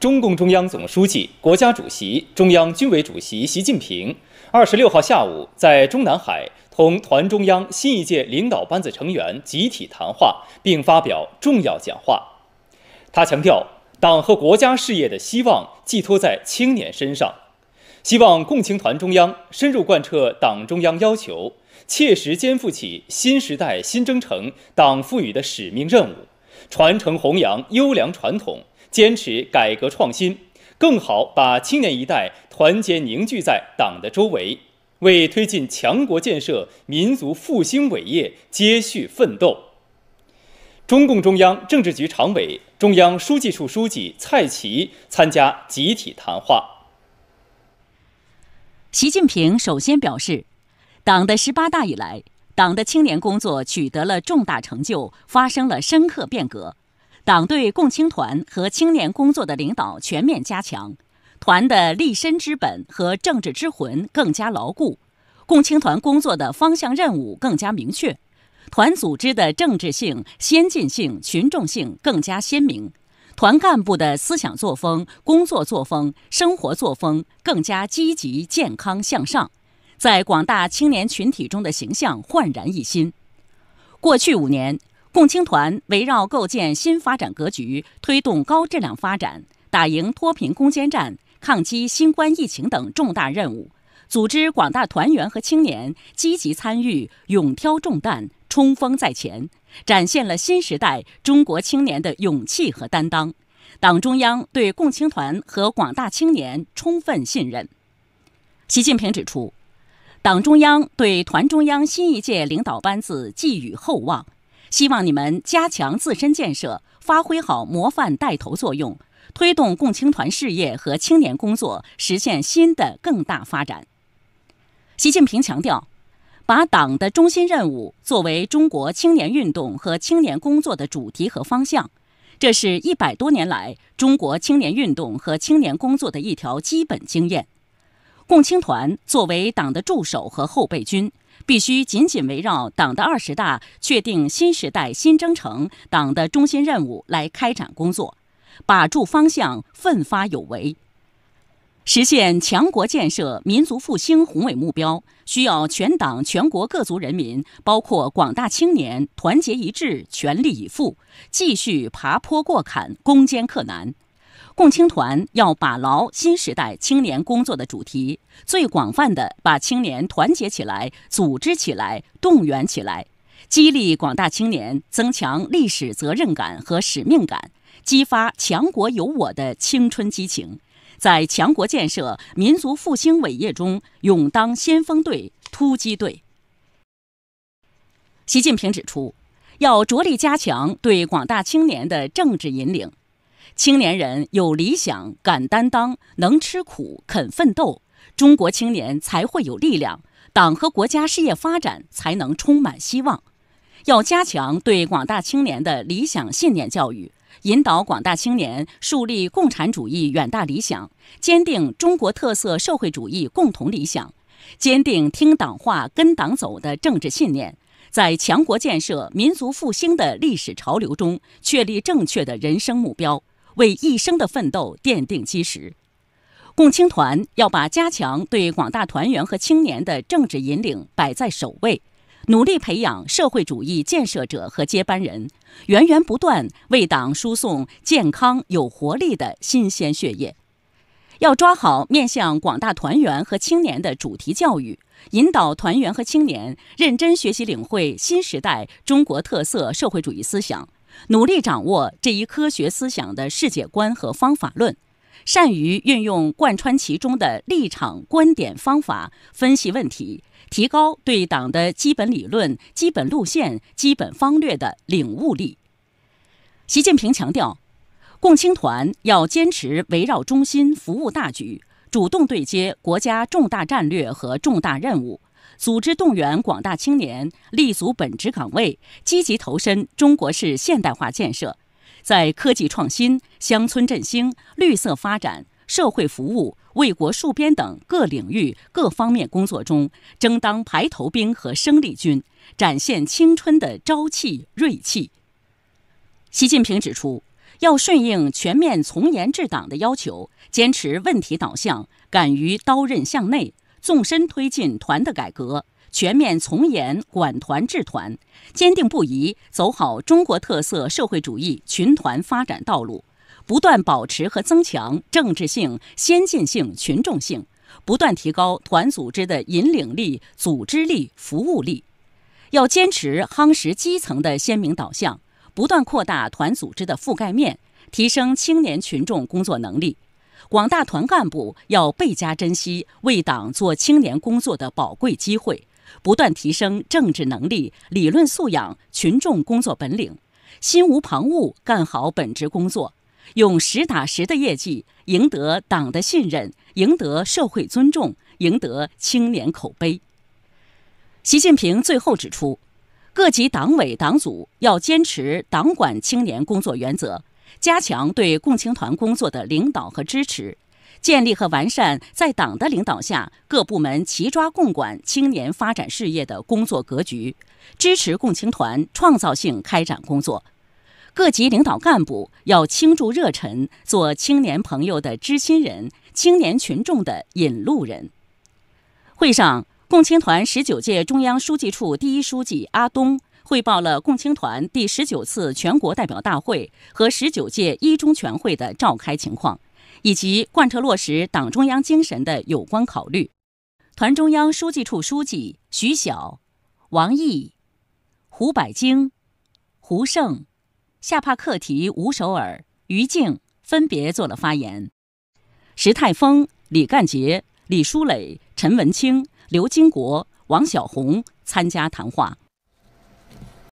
中共中央总书记、国家主席、中央军委主席习近平二十六号下午在中南海同团中央新一届领导班子成员集体谈话，并发表重要讲话。他强调，党和国家事业的希望寄托在青年身上，希望共青团中央深入贯彻党中央要求，切实肩负起新时代新征程党赋予的使命任务，传承弘扬优良传统。坚持改革创新，更好把青年一代团结凝聚在党的周围，为推进强国建设、民族复兴伟业接续奋斗。中共中央政治局常委、中央书记处书记蔡奇参加集体谈话。习近平首先表示，党的十八大以来，党的青年工作取得了重大成就，发生了深刻变革。党对共青团和青年工作的领导全面加强，团的立身之本和政治之魂更加牢固，共青团工作的方向任务更加明确，团组织的政治性、先进性、群众性更加鲜明，团干部的思想作风、工作作风、生活作风更加积极健康向上，在广大青年群体中的形象焕然一新。过去五年。共青团围绕构建新发展格局、推动高质量发展、打赢脱贫攻坚战、抗击新冠疫情等重大任务，组织广大团员和青年积极参与、勇挑重担、冲锋在前，展现了新时代中国青年的勇气和担当。党中央对共青团和广大青年充分信任。习近平指出，党中央对团中央新一届领导班子寄予厚望。希望你们加强自身建设，发挥好模范带头作用，推动共青团事业和青年工作实现新的更大发展。习近平强调，把党的中心任务作为中国青年运动和青年工作的主题和方向，这是一百多年来中国青年运动和青年工作的一条基本经验。共青团作为党的助手和后备军。必须紧紧围绕党的二十大确定新时代新征程党的中心任务来开展工作，把住方向，奋发有为，实现强国建设、民族复兴宏伟目标，需要全党全国各族人民，包括广大青年团结一致，全力以赴，继续爬坡过坎，攻坚克难。共青团要把牢新时代青年工作的主题，最广泛的把青年团结起来、组织起来、动员起来，激励广大青年增强历史责任感和使命感，激发“强国有我”的青春激情，在强国建设、民族复兴伟业中勇当先锋队、突击队。习近平指出，要着力加强对广大青年的政治引领。青年人有理想、敢担当、能吃苦、肯奋斗，中国青年才会有力量，党和国家事业发展才能充满希望。要加强对广大青年的理想信念教育，引导广大青年树立共产主义远大理想，坚定中国特色社会主义共同理想，坚定听党话、跟党走的政治信念，在强国建设、民族复兴的历史潮流中确立正确的人生目标。为一生的奋斗奠定基石。共青团要把加强对广大团员和青年的政治引领摆在首位，努力培养社会主义建设者和接班人，源源不断为党输送健康有活力的新鲜血液。要抓好面向广大团员和青年的主题教育，引导团员和青年认真学习领会新时代中国特色社会主义思想。努力掌握这一科学思想的世界观和方法论，善于运用贯穿其中的立场、观点、方法分析问题，提高对党的基本理论、基本路线、基本方略的领悟力。习近平强调，共青团要坚持围绕中心、服务大局，主动对接国家重大战略和重大任务。组织动员广大青年立足本职岗位，积极投身中国式现代化建设，在科技创新、乡村振兴、绿色发展、社会服务、卫国戍边等各领域、各方面工作中争当排头兵和生力军，展现青春的朝气锐气。习近平指出，要顺应全面从严治党的要求，坚持问题导向，敢于刀刃向内。纵深推进团的改革，全面从严管团治团，坚定不移走好中国特色社会主义群团发展道路，不断保持和增强政治性、先进性、群众性，不断提高团组织的引领力、组织力、服务力。要坚持夯实基层的鲜明导向，不断扩大团组织的覆盖面，提升青年群众工作能力。广大团干部要倍加珍惜为党做青年工作的宝贵机会，不断提升政治能力、理论素养、群众工作本领，心无旁骛干好本职工作，用实打实的业绩赢得党的信任，赢得社会尊重，赢得青年口碑。习近平最后指出，各级党委党组要坚持党管青年工作原则。加强对共青团工作的领导和支持，建立和完善在党的领导下各部门齐抓共管青年发展事业的工作格局，支持共青团创造性开展工作。各级领导干部要倾注热忱，做青年朋友的知心人、青年群众的引路人。会上，共青团十九届中央书记处第一书记阿东。汇报了共青团第十九次全国代表大会和十九届一中全会的召开情况，以及贯彻落实党中央精神的有关考虑。团中央书记处书记徐晓、王毅、胡百精、胡胜、夏帕克提·吴守尔、于静分别做了发言。石泰峰、李干杰、李书磊、陈文清、刘金国、王晓红参加谈话。